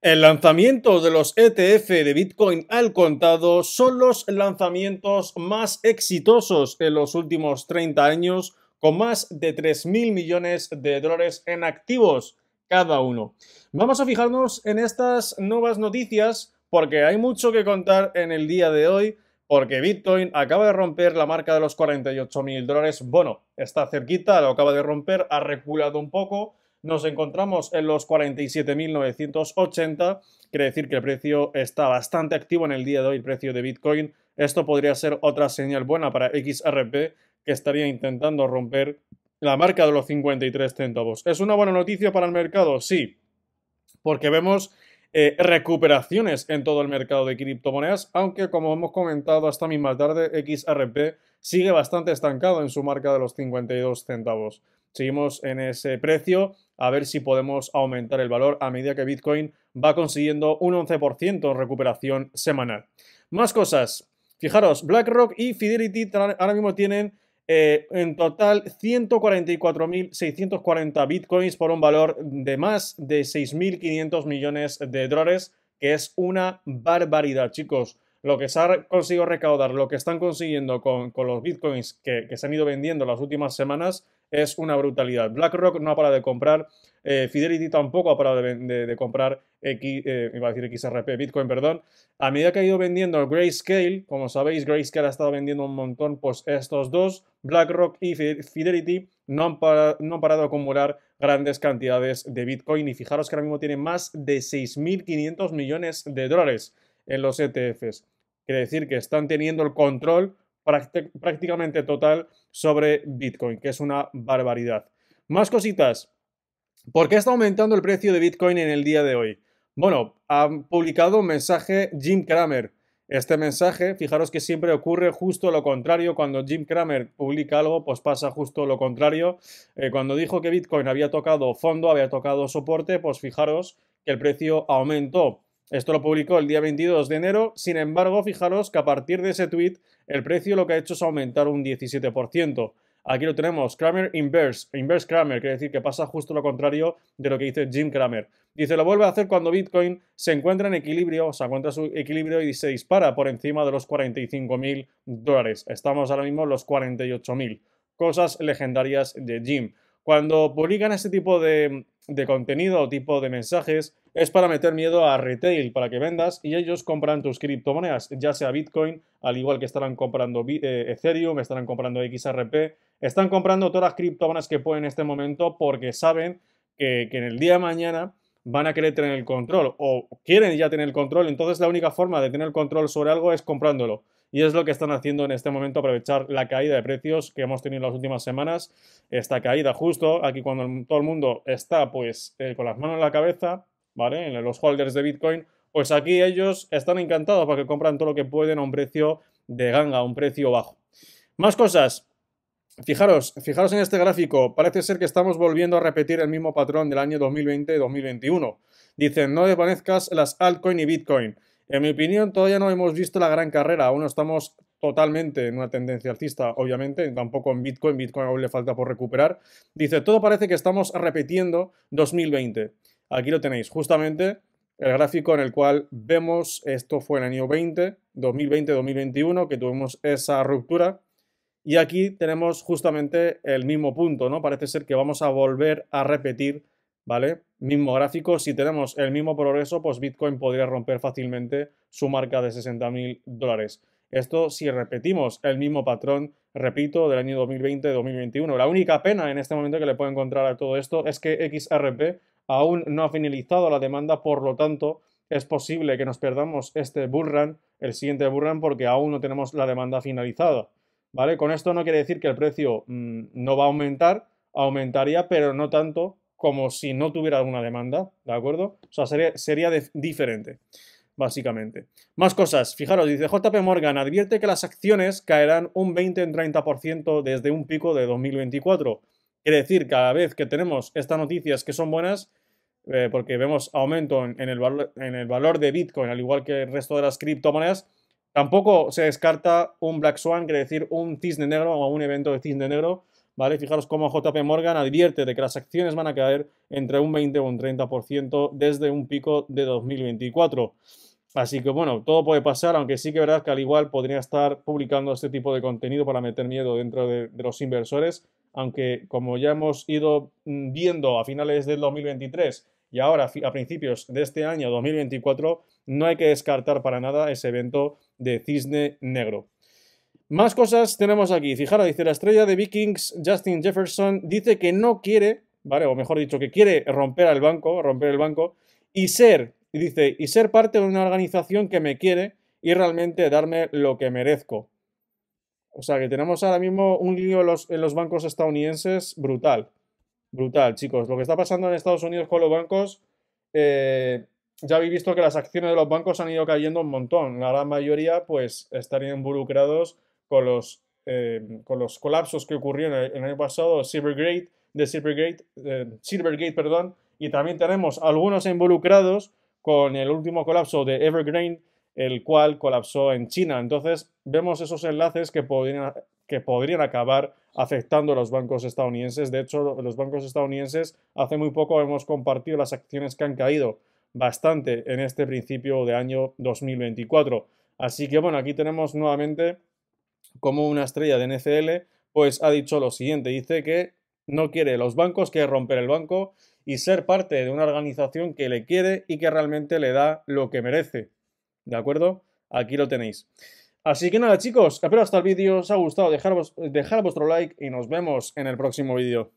El lanzamiento de los ETF de Bitcoin al contado son los lanzamientos más exitosos en los últimos 30 años, con más de 3.000 millones de dólares en activos cada uno. Vamos a fijarnos en estas nuevas noticias porque hay mucho que contar en el día de hoy, porque Bitcoin acaba de romper la marca de los 48.000 dólares. Bueno, está cerquita, lo acaba de romper, ha reculado un poco nos encontramos en los 47.980, quiere decir que el precio está bastante activo en el día de hoy, el precio de Bitcoin. Esto podría ser otra señal buena para XRP, que estaría intentando romper la marca de los 53 centavos. ¿Es una buena noticia para el mercado? Sí, porque vemos eh, recuperaciones en todo el mercado de criptomonedas, aunque como hemos comentado hasta misma tarde, XRP sigue bastante estancado en su marca de los 52 centavos. Seguimos en ese precio a ver si podemos aumentar el valor a medida que Bitcoin va consiguiendo un 11% en recuperación semanal. Más cosas. Fijaros, BlackRock y Fidelity ahora mismo tienen eh, en total 144.640 bitcoins por un valor de más de 6.500 millones de dólares, que es una barbaridad, chicos. Lo que se ha conseguido recaudar, lo que están consiguiendo con, los bitcoins que se han ido vendiendo las últimas semanas, es una brutalidad. BlackRock no ha parado de comprar, eh, Fidelity tampoco ha parado de, comprar, X, eh, iba a decir XRP, Bitcoin, perdón. A medida que ha ido vendiendo Grayscale, como sabéis, Grayscale ha estado vendiendo un montón, pues estos dos, BlackRock y Fidelity, no han, no han parado de acumular grandes cantidades de Bitcoin y fijaros que ahora mismo tienen más de 6.500 millones de dólares en los ETFs. Quiere decir que están teniendo el control prácticamente total sobre Bitcoin, que es una barbaridad. Más cositas. ¿Por qué está aumentando el precio de Bitcoin en el día de hoy? Bueno, ha publicado un mensaje Jim Cramer. Este mensaje, fijaros que siempre ocurre justo lo contrario. Cuando Jim Cramer publica algo, pues pasa justo lo contrario. Eh, cuando dijo que Bitcoin había tocado fondo, había tocado soporte, pues fijaros que el precio aumentó. Esto lo publicó el día 22 de enero, sin embargo, fijaros que a partir de ese tweet el precio lo que ha hecho es aumentar un 17%. Aquí lo tenemos, Kramer Inverse, Inverse Kramer, quiere decir que pasa justo lo contrario de lo que dice Jim Kramer. Dice, lo vuelve a hacer cuando Bitcoin se encuentra en equilibrio, o se encuentra su equilibrio y se dispara por encima de los 45.000 dólares. Estamos ahora mismo en los 48.000. Cosas legendarias de Jim. Cuando publican este tipo de, de contenido o tipo de mensajes, es para meter miedo a retail, para que vendas y ellos compran tus criptomonedas, ya sea Bitcoin, al igual que estarán comprando eh, Ethereum, estarán comprando XRP, están comprando todas las criptomonedas que pueden en este momento porque saben que, en el día de mañana van a querer tener el control o quieren ya tener el control, entonces la única forma de tener control sobre algo es comprándolo. Y es lo que están haciendo en este momento, aprovechar la caída de precios que hemos tenido en las últimas semanas. Esta caída justo aquí cuando todo el mundo está pues eh, con las manos en la cabeza, ¿vale? En los holders de Bitcoin, pues aquí ellos están encantados para que compran todo lo que pueden a un precio de ganga, a un precio bajo. Más cosas. Fijaros, fijaros en este gráfico, parece ser que estamos volviendo a repetir el mismo patrón del año 2020 2021. Dicen, no desvanezcas las altcoin y Bitcoin. En mi opinión, todavía no hemos visto la gran carrera, aún estamos totalmente en una tendencia alcista, obviamente, tampoco en Bitcoin, Bitcoin aún le falta por recuperar. Dice, todo parece que estamos repitiendo 2020. Aquí lo tenéis, justamente el gráfico en el cual vemos, esto fue en el año 20, 2020-2021, que tuvimos esa ruptura. Y aquí tenemos justamente el mismo punto, ¿no? Parece ser que vamos a volver a repetir, ¿vale? Mismo gráfico, si tenemos el mismo progreso, pues Bitcoin podría romper fácilmente su marca de 60.000 mil dólares. Esto si repetimos el mismo patrón, repito, del año 2020-2021. La única pena en este momento que le puedo encontrar a todo esto es que XRP aún no ha finalizado la demanda, por lo tanto, es posible que nos perdamos este bullrun, el siguiente bullrun, porque aún no tenemos la demanda finalizada. ¿Vale? Con esto no quiere decir que el precio mm, no va a aumentar, aumentaría, pero no tanto como si no tuviera alguna demanda, ¿de acuerdo? O sea, sería, sería diferente, básicamente. Más cosas, fijaros, dice JP Morgan, advierte que las acciones caerán un 20 en 30% desde un pico de 2024. Quiere decir, cada vez que tenemos estas noticias que son buenas, eh, porque vemos aumento en, el valor, de Bitcoin, al igual que el resto de las criptomonedas, tampoco se descarta un Black Swan, quiere decir un cisne negro o un evento de cisne negro, ¿vale? Fijaros cómo JP Morgan advierte de que las acciones van a caer entre un 20 o un 30% desde un pico de 2024. Así que bueno, todo puede pasar, aunque sí que verdad que al igual podría estar publicando este tipo de contenido para meter miedo dentro de los inversores, aunque como ya hemos ido mm, viendo a finales del 2023 y ahora a principios de este año 2024, no hay que descartar para nada ese evento de cisne negro. Más cosas tenemos aquí. Fijaros, dice la estrella de Vikings, Justin Jefferson, dice que no quiere, ¿vale? O mejor dicho, que quiere romper al banco, romper el banco, y ser, dice, y ser parte de una organización que me quiere y realmente darme lo que merezco. O sea que tenemos ahora mismo un lío en los, bancos estadounidenses brutal. Brutal, chicos. Lo que está pasando en Estados Unidos con los bancos, eh, ya habéis visto que las acciones de los bancos han ido cayendo un montón. La gran mayoría, pues, estarían involucrados con los, eh, con colapsos que ocurrieron el, año pasado, Silvergate, de Silvergate, eh, Silvergate, perdón, y también tenemos algunos involucrados con el último colapso de Evergreen el cual colapsó en China. Entonces, vemos esos enlaces que podrían, que podrían acabar afectando a los bancos estadounidenses. De hecho, los bancos estadounidenses hace muy poco hemos compartido las acciones que han caído bastante en este principio de año 2024. Así que bueno, aquí tenemos nuevamente como una estrella de NCL, pues ha dicho lo siguiente, dice que no quiere los bancos, quiere romper el banco y ser parte de una organización que le quiere y que realmente le da lo que merece. ¿de acuerdo? Aquí lo tenéis. Así que nada, chicos, espero hasta este el vídeo os ha gustado, dejad dejar vuestro like y nos vemos en el próximo vídeo.